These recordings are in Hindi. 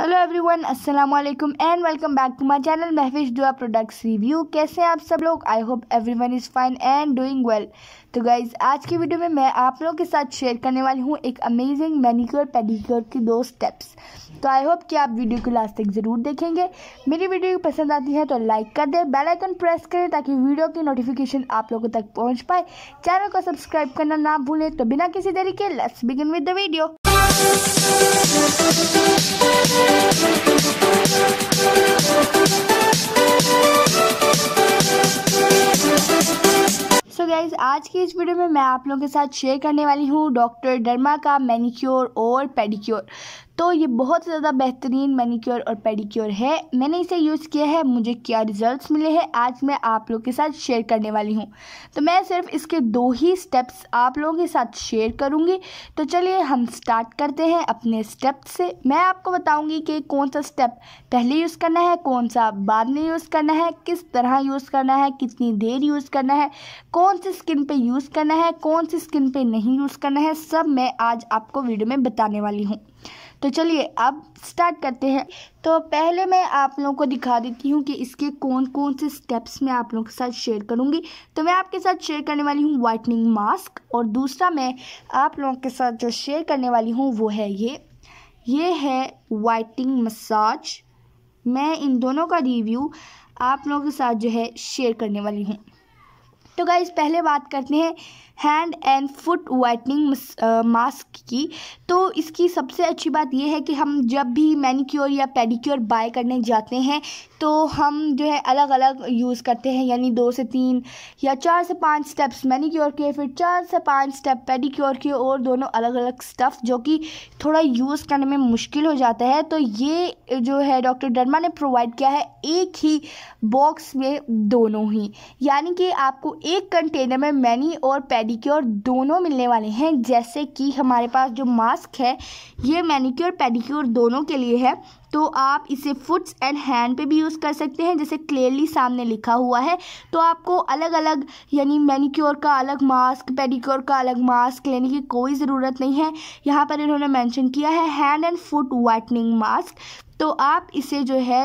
हेलो एवरीवन अस्सलाम वालेकुम and welcome back to my channel Mahfiz Dua products review कैसे हैं आप सब लोग I hope everyone is fine and doing well तो गाइज आज की वीडियो में मैं आप लोगों के साथ शेयर करने वाली हूँ एक अमेजिंग मैनिक्योर पेडिक्योर की दो स्टेप्स तो आई होप कि आप वीडियो को लास्ट तक ज़रूर देखेंगे मेरी वीडियो पसंद आती है तो लाइक कर दें बेलाइकन प्रेस करें ताकि वीडियो की नोटिफिकेशन आप लोगों तक पहुँच पाए चैनल को सब्सक्राइब करना ना भूलें तो बिना किसी तरीके let's begin with the video so guys आज की इस वीडियो में मैं आप लोगों के साथ शेयर करने वाली हूँ डॉक्टर डर्मा का मैनिक्योर और पेडिक्योर तो ये बहुत ज़्यादा बेहतरीन मैनीक्योर और पेडिक्योर है मैंने इसे यूज़ किया है मुझे क्या रिजल्ट्स मिले हैं आज मैं आप लोग के साथ शेयर करने वाली हूँ तो मैं सिर्फ इसके दो ही स्टेप्स आप लोगों के साथ शेयर करूँगी तो चलिए हम स्टार्ट करते हैं अपने स्टेप से मैं आपको बताऊँगी कि कौन सा स्टेप पहले यूज़ करना है कौन सा बाद में यूज़ करना है किस तरह यूज़ करना है कितनी देर यूज़ करना है कौन सी स्किन पर यूज़ करना है कौन सी स्किन पर नहीं यूज़ करना है सब मैं आज आपको वीडियो में बताने वाली हूँ तो चलिए अब स्टार्ट करते हैं तो पहले मैं आप लोगों को दिखा देती हूँ कि इसके कौन कौन से स्टेप्स मैं आप लोगों के साथ शेयर करूँगी तो मैं आपके साथ शेयर करने वाली हूँ वाइटनिंग मास्क और दूसरा मैं आप लोगों के साथ जो शेयर करने वाली हूँ वो है ये ये है वाइटिंग मसाज मैं इन दोनों का रिव्यू आप लोगों के साथ जो है शेयर करने वाली हूँ तो गाइज पहले बात करते हैं hand and foot whitening mask की तो इसकी सबसे अच्छी बात यह है कि हम जब भी मैनिक्योर या पेडिक्योर बाय करने जाते हैं तो हम जो है अलग अलग यूज़ करते हैं यानी दो से तीन या चार से पाँच स्टेप्स मैनिक्योर के फिर चार से पाँच स्टेप पेडिक्योर के और दोनों अलग अलग स्टफ़ जो कि थोड़ा यूज़ करने में मुश्किल हो जाता है तो ये जो है डॉक्टर डर्मा ने प्रोवाइड किया है एक ही बॉक्स में दोनों ही यानी कि आपको एक कंटेनर में मैनी और पेडी पेडिक्योर दोनों मिलने वाले हैं जैसे कि हमारे पास जो मास्क है ये मैनिक्योर पेडिक्योर दोनों के लिए है तो आप इसे फुट्स एंड हैंड पे भी यूज़ कर सकते हैं जैसे क्लियरली सामने लिखा हुआ है तो आपको अलग अलग यानी मैनिक्योर का अलग मास्क पेडिक्योर का अलग मास्क लेने की कोई ज़रूरत नहीं है यहाँ पर इन्होंने मैंशन किया है hand and foot whitening mask तो आप इसे जो है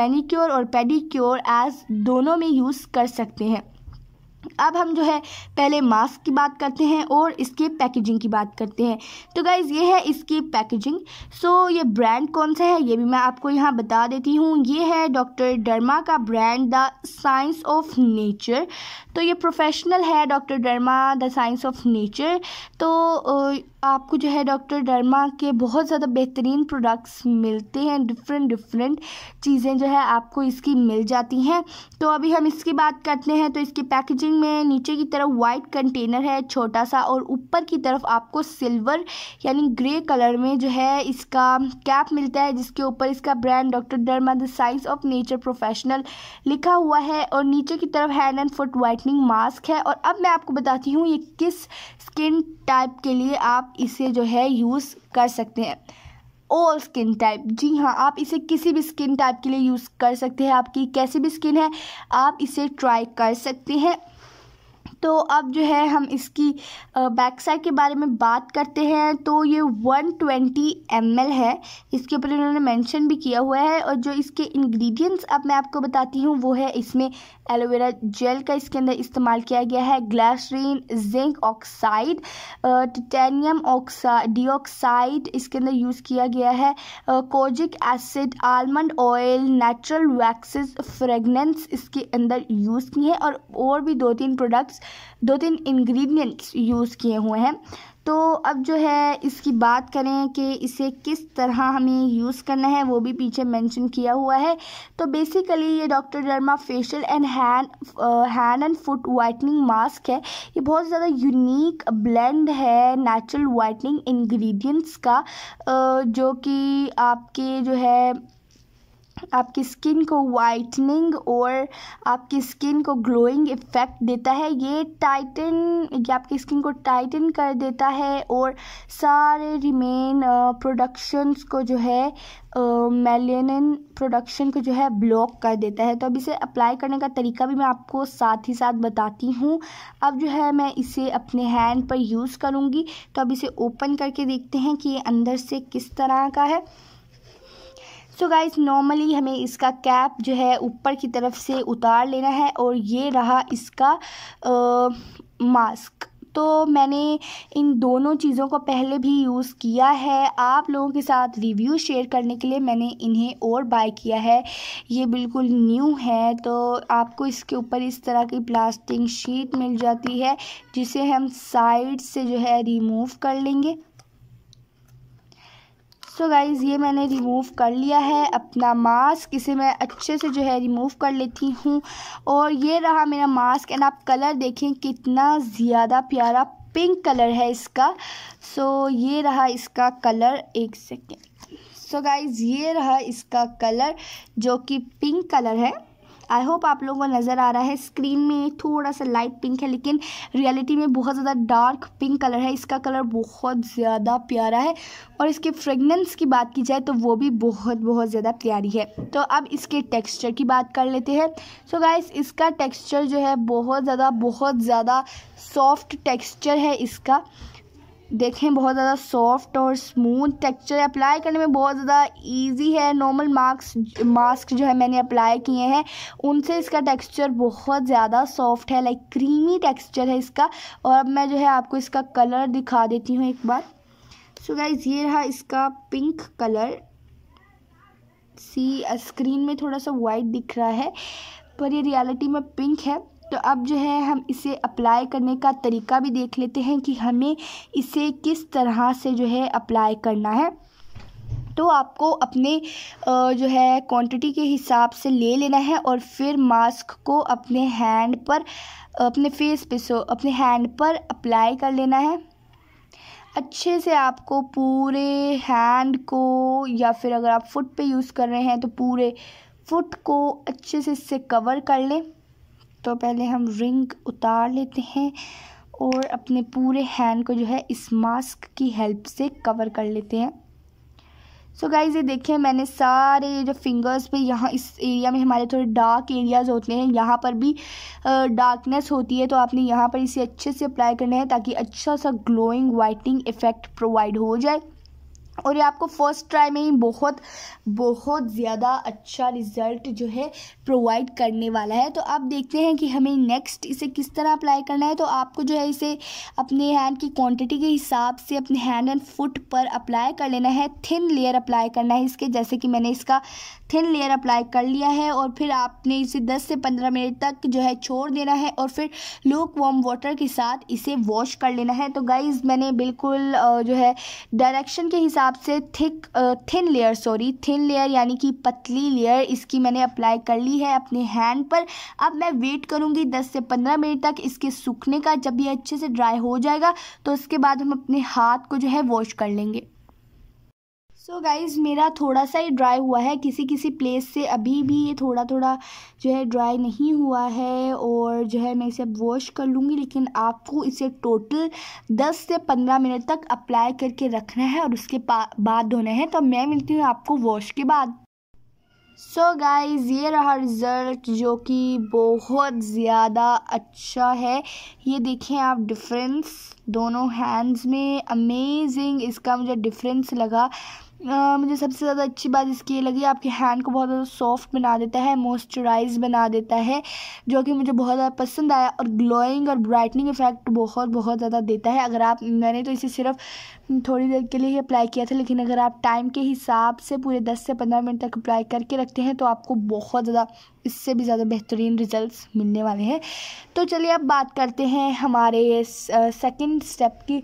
मैनिक्योर और पेडिक्योर एज दोनों में यूज़ कर सकते हैं अब हम जो है पहले मास्क की बात करते हैं और इसके पैकेजिंग की बात करते हैं तो गाइज़ ये है इसकी पैकेजिंग सो ये ब्रांड कौन सा है ये भी मैं आपको यहाँ बता देती हूँ ये है डॉक्टर डर्मा का brand the science of nature तो ये प्रोफेशनल है doctor Derma the science of nature तो आपको जो है डॉक्टर डर्मा के बहुत ज़्यादा बेहतरीन प्रोडक्ट्स मिलते हैं डिफरेंट डिफरेंट चीज़ें जो है आपको इसकी मिल जाती हैं तो अभी हम इसकी बात करते हैं तो इसकी पैकेजिंग में नीचे की तरफ वाइट कंटेनर है छोटा सा और ऊपर की तरफ आपको सिल्वर यानी ग्रे कलर में जो है इसका कैप मिलता है जिसके ऊपर इसका brand doctor Derma the science of nature professional लिखा हुआ है और नीचे की तरफ hand and foot white brightening mask है और अब मैं आपको बताती हूँ ये किस स्किन टाइप के लिए आप इसे जो है यूज़ कर सकते हैं ऑल स्किन टाइप जी हाँ आप इसे किसी भी स्किन टाइप के लिए यूज़ कर सकते हैं आपकी कैसी भी स्किन है आप इसे ट्राई कर सकते हैं तो अब जो है हम इसकी बैक साइड के बारे में बात करते हैं तो ये 120 ट्वेंटी है इसके ऊपर इन्होंने मेंशन भी किया हुआ है और जो इसके इंग्रेडिएंट्स अब मैं आपको बताती हूँ वो है इसमें एलोवेरा जेल का इसके अंदर इस्तेमाल किया गया है ग्लासरीन जिंक ऑक्साइड टिटेनियम ऑक्सा डीऑक्साइड इसके अंदर यूज़ किया गया है kojic acid almond oil natural waxes fragrance इसके अंदर यूज़ किए हैं और और भी दो तीन प्रोडक्ट्स दो तीन इंग्रेडिएंट्स यूज़ किए हुए हैं तो अब जो है इसकी बात करें कि इसे किस तरह हमें यूज़ करना है वो भी पीछे मेंशन किया हुआ है तो बेसिकली ये doctor Derma facial and hand hand and foot whitening mask है ये बहुत ज़्यादा यूनिक ब्लेंड है नेचुरल वाइटनिंग इंग्रेडिएंट्स का uh, जो कि आपके जो है आपकी स्किन को वाइटनिंग और आपकी स्किन को ग्लोइंग इफ़ेक्ट देता है ये टाइटन ये आपकी स्किन को टाइटन कर देता है और सारे रिमेन प्रोडक्शंस को जो है मेलेनिन प्रोडक्शन को जो है ब्लॉक कर देता है तो अब इसे अप्लाई करने का तरीका भी मैं आपको साथ ही साथ बताती हूँ अब जो है मैं इसे अपने हैंड पर यूज़ करूँगी तो अब इसे ओपन करके देखते हैं कि ये अंदर से किस तरह का है सो so नॉर्मली हमें इसका कैप जो है ऊपर की तरफ से उतार लेना है और ये रहा इसका आ, मास्क तो मैंने इन दोनों चीज़ों को पहले भी यूज़ किया है आप लोगों के साथ रिव्यू शेयर करने के लिए मैंने इन्हें और बाय किया है ये बिल्कुल न्यू है तो आपको इसके ऊपर इस तरह की प्लास्टिक शीट मिल जाती है जिसे हम साइड से जो है रिमूव कर लेंगे सो so गाइज़ ये मैंने रिमूव कर लिया है अपना मास्क इसे मैं अच्छे से जो है रिमूव कर लेती हूँ और ये रहा मेरा मास्क एंड आप कलर देखें कितना ज़्यादा प्यारा पिंक कलर है इसका सो so, ये रहा इसका कलर एक सेकेंड सो गाइज़ ये रहा इसका कलर जो कि पिंक कलर है आई होप आप लोगों को नज़र आ रहा है स्क्रीन में थोड़ा सा लाइट पिंक है लेकिन रियलिटी में बहुत ज़्यादा डार्क पिंक कलर है इसका कलर बहुत ज़्यादा प्यारा है और इसके फ्रेगनेंस की बात की जाए तो वो भी बहुत बहुत ज़्यादा प्यारी है तो अब इसके टेक्स्चर की बात कर लेते हैं सो गाइस इसका टेक्स्चर जो है बहुत ज़्यादा बहुत ज़्यादा सॉफ्ट टेक्स्चर है इसका देखें बहुत ज़्यादा सॉफ्ट और स्मूथ टेक्सचर अप्लाई करने में बहुत ज़्यादा इजी है नॉर्मल मास्क मास्क जो है मैंने अप्लाई किए हैं उनसे इसका टेक्सचर बहुत ज़्यादा सॉफ्ट है लाइक क्रीमी टेक्सचर है इसका और अब मैं जो है आपको इसका कलर दिखा देती हूँ एक बार सो so गाइज ये रहा इसका पिंक कलर सी स्क्रीन में थोड़ा सा वाइट दिख रहा है पर ये रियलिटी में पिंक है तो अब जो है हम इसे अप्लाई करने का तरीका भी देख लेते हैं कि हमें इसे किस तरह से जो है अप्लाई करना है तो आपको अपने जो है क्वांटिटी के हिसाब से ले लेना है और फिर मास्क को अपने हैंड पर अपने फेस पे सो अपने हैंड पर अप्लाई कर लेना है अच्छे से आपको पूरे हैंड को या फिर अगर आप फुट पे यूज़ कर रहे हैं तो पूरे फुट को अच्छे से इससे कवर कर लें तो पहले हम रिंग उतार लेते हैं और अपने पूरे हैंड को जो है इस मास्क की हेल्प से कवर कर लेते हैं सो so गाइज ये देखें मैंने सारे जो फिंगर्स पे यहाँ इस एरिया में हमारे थोड़े डार्क एरियाज़ होते हैं यहाँ पर भी डार्कनेस होती है तो आपने यहाँ पर इसे अच्छे से अप्लाई करना है ताकि अच्छा सा ग्लोइंग वाइटिंग इफ़ेक्ट प्रोवाइड हो जाए और ये आपको फर्स्ट ट्राई में ही बहुत बहुत ज़्यादा अच्छा रिज़ल्ट जो है प्रोवाइड करने वाला है तो आप देखते हैं कि हमें नेक्स्ट इसे किस तरह अप्लाई करना है तो आपको जो है इसे अपने हैंड की क्वांटिटी के हिसाब से अपने हैंड एंड फुट पर अप्लाई कर लेना है थिन लेयर अप्लाई करना है इसके जैसे कि मैंने इसका थिन लेयर अप्लाई कर लिया है और फिर आपने इसे दस से पंद्रह मिनट तक जो है छोड़ देना है और फिर लूक वॉम वाटर के साथ इसे वॉश कर लेना है तो गाइज़ मैंने बिल्कुल जो है डायरेक्शन के हिसाब हिसाब से thick thin layer sorry thin layer यानी कि पतली लेयर इसकी मैंने अप्लाई कर ली है अपने हैंड पर अब मैं वेट करूँगी दस से पंद्रह मिनट तक इसके सूखने का जब ये अच्छे से ड्राई हो जाएगा तो उसके बाद हम अपने हाथ को जो है वॉश कर लेंगे सो so गाइज़ मेरा थोड़ा सा ही ड्राई हुआ है किसी किसी प्लेस से अभी भी ये थोड़ा थोड़ा जो है ड्राई नहीं हुआ है और जो है मैं इसे अब वॉश कर लूँगी लेकिन आपको इसे टोटल 10 से 15 मिनट तक अप्लाई करके रखना है और उसके बाद धोना है तो मैं मिलती हूँ आपको वॉश के बाद सो so गाइज़ ये रहा रिज़ल्ट जो कि बहुत ज़्यादा अच्छा है ये देखें आप डिफरेंस दोनों हैंड्स में अमेजिंग इसका मुझे डिफरेंस लगा मुझे सबसे ज़्यादा अच्छी बात इसकी ये लगी आपके हैंड को बहुत ज़्यादा सॉफ्ट बना देता है मॉइस्चराइज बना देता है जो कि मुझे बहुत ज़्यादा पसंद आया और ग्लोइंग और ब्राइटनिंग इफ़ेक्ट बहुत बहुत ज़्यादा देता है अगर आप मैंने तो इसे सिर्फ थोड़ी देर के लिए ही अप्लाई किया था लेकिन अगर आप टाइम के हिसाब से पूरे दस से पंद्रह मिनट तक अप्लाई करके रखते हैं तो आपको बहुत ज़्यादा इससे भी ज़्यादा बेहतरीन रिजल्ट मिलने वाले हैं तो चलिए अब बात करते हैं हमारे सेकेंड स्टेप की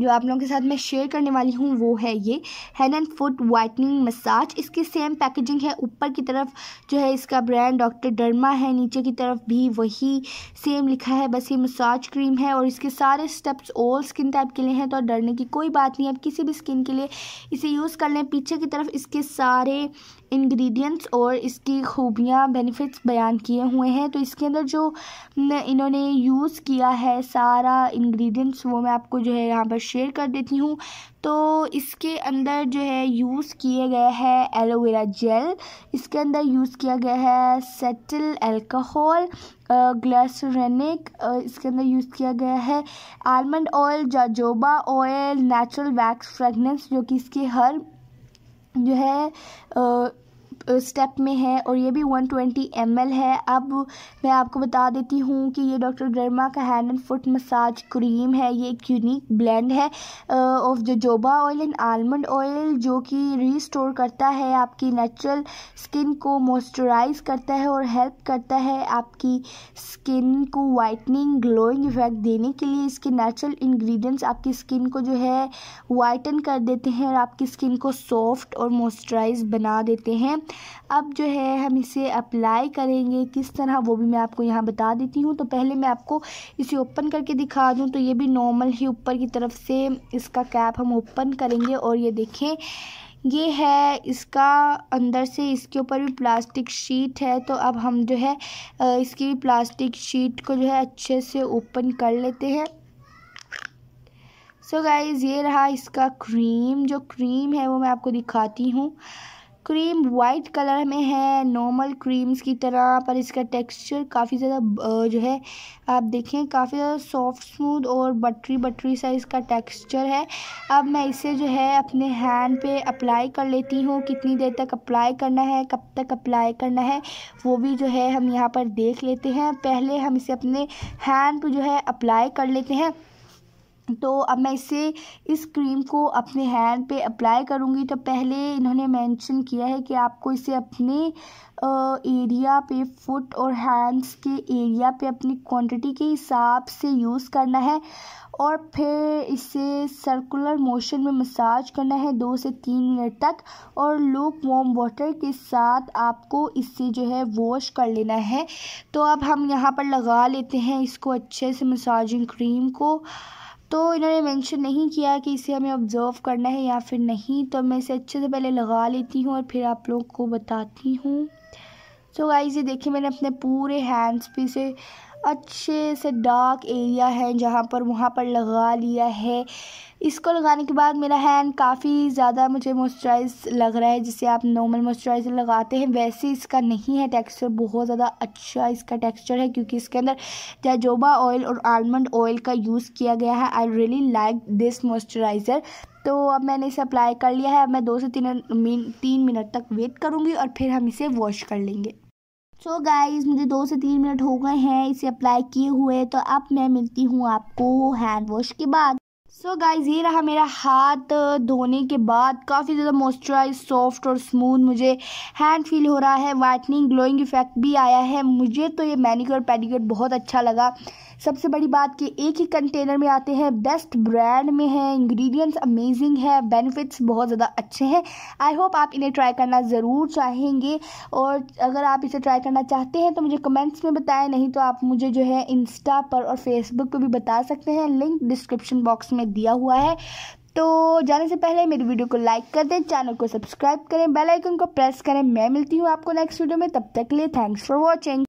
जो आप लोगों के साथ मैं शेयर करने वाली हूँ वो है ये hand and foot whitening massage इसकी सेम पैकेजिंग है ऊपर की तरफ जो है इसका ब्रांड डॉक्टर डर्मा है नीचे की तरफ भी वही सेम लिखा है बस ये मसाज क्रीम है और इसके सारे स्टेप्स ऑल स्किन टाइप के लिए हैं तो डरने की कोई बात नहीं आप किसी भी स्किन के लिए इसे यूज़ कर लें पीछे की तरफ इसके सारे इंग्रेडिएंट्स और इसकी खूबियाँ बेनिफिट्स बयान किए हुए हैं तो इसके अंदर जो इन्होंने यूज़ किया है सारा इंग्रेडिएंट्स वो मैं आपको जो है यहाँ पर शेयर कर देती हूँ तो इसके अंदर जो है यूज़ किए गए है एलोवेरा जेल इसके अंदर यूज़ किया गया है सेटल एल्कोहल ग्लैसरनिक इसके अंदर यूज़ किया गया है almond oil jojoba oil natural wax fragrance जो कि इसके हर जो है स्टेप में है और ये भी 120 ट्वेंटी है अब मैं आपको बता देती हूँ कि ये डॉक्टर गर्मा का hand and foot massage cream है ये एक यूनिक ब्लेंड है of jojoba oil and almond oil जो कि रीस्टोर करता है आपकी नेचुरल स्किन को मॉइस्चराइज करता है और हेल्प करता है आपकी स्किन को वाइटनिंग ग्लोइंग इफेक्ट देने के लिए इसके नेचुरल इन्ग्रीडियंट्स आपकी स्किन को जो है वाइटन कर देते हैं और आपकी स्किन को सॉफ्ट और मॉइस्चराइज बना देते हैं अब जो है हम इसे अप्लाई करेंगे किस तरह वो भी मैं आपको यहाँ बता देती हूँ तो पहले मैं आपको इसे ओपन करके दिखा दूँ तो ये भी नॉर्मल ही ऊपर की तरफ से इसका कैप हम ओपन करेंगे और ये देखें ये है इसका अंदर से इसके ऊपर भी प्लास्टिक शीट है तो अब हम जो है इसकी प्लास्टिक शीट को जो है अच्छे से ओपन कर लेते हैं सो so गाइज़ ये रहा इसका क्रीम जो क्रीम है वो मैं आपको दिखाती हूँ क्रीम वाइट कलर में है नॉर्मल क्रीम्स की तरह पर इसका टेक्सचर काफ़ी ज़्यादा जो है आप देखें काफ़ी ज़्यादा सॉफ्ट स्मूथ और बटरी बटरी सा इसका टेक्सचर है अब मैं इसे जो है अपने हैंड पे अप्लाई कर लेती हूँ कितनी देर तक अप्लाई करना है कब तक अप्लाई करना है वो भी जो है हम यहाँ पर देख लेते हैं पहले हम इसे अपने हैंड पर जो है अप्लाई कर लेते हैं तो अब मैं इसे इस क्रीम को अपने हैंड पे अप्लाई करूँगी तो पहले इन्होंने मेंशन किया है कि आपको इसे अपने एरिया पे फुट और हैंड्स के एरिया पे अपनी क्वांटिटी के हिसाब से यूज़ करना है और फिर इसे सर्कुलर मोशन में मसाज करना है दो से तीन मिनट तक और लूक वॉम वाटर के साथ आपको इसे जो है वॉश कर लेना है तो अब हम यहाँ पर लगा लेते हैं इसको अच्छे से मसाजिंग क्रीम को तो इन्होंने मेंशन नहीं किया कि इसे हमें ऑब्ज़र्व करना है या फिर नहीं तो मैं इसे अच्छे से पहले लगा लेती हूँ और फिर आप लोग को बताती हूँ तो गाइज ये देखिए मैंने अपने पूरे हैंड्स पे से अच्छे से डार्क एरिया है जहाँ पर वहाँ पर लगा लिया है इसको लगाने के बाद मेरा हैंड काफ़ी ज़्यादा मुझे मॉइस्चराइज लग रहा है जिसे आप नॉर्मल मॉइस्चराइजर लगाते हैं वैसे इसका नहीं है टेक्सचर बहुत ज़्यादा अच्छा इसका टेक्सचर है क्योंकि इसके अंदर जैजोबा ऑयल और आलमंड ऑयल का यूज़ किया गया है I really like this moisturiser तो अब मैंने इसे अप्लाई कर लिया है अब मैं दो से तीन मिन तीन मिनट तक वेट करूँगी और फिर हम इसे वॉश कर लेंगे सो so गाइस मुझे दो से तीन मिनट हो गए हैं इसे अप्लाई किए हुए तो अब मैं मिलती हूँ आपको हैंड वॉश के बाद सो so गाइज़ ये रहा मेरा हाथ धोने के बाद काफ़ी ज़्यादा मॉइस्चराइज सॉफ्ट और स्मूथ मुझे हैंड फील हो रहा है वाइटनिंग ग्लोइंग इफेक्ट भी आया है मुझे तो ये मैनिक्योर पेडिक्योर बहुत अच्छा लगा सबसे बड़ी बात कि एक ही कंटेनर में आते हैं बेस्ट ब्रांड में है इंग्रेडिएंट्स अमेजिंग है बेनिफिट्स बहुत ज़्यादा अच्छे हैं आई होप आप इन्हें ट्राई करना ज़रूर चाहेंगे और अगर आप इसे ट्राई करना चाहते हैं तो मुझे कमेंट्स में बताएं नहीं तो आप मुझे जो है इंस्टा पर और फेसबुक पर भी बता सकते हैं लिंक डिस्क्रिप्शन बॉक्स में दिया हुआ है तो जाने से पहले मेरी वीडियो को लाइक कर दें चैनल को सब्सक्राइब करें बेल आइकन को प्रेस करें मैं मिलती हूँ आपको नेक्स्ट वीडियो में तब तक के लिए थैंक्स फॉर वॉचिंग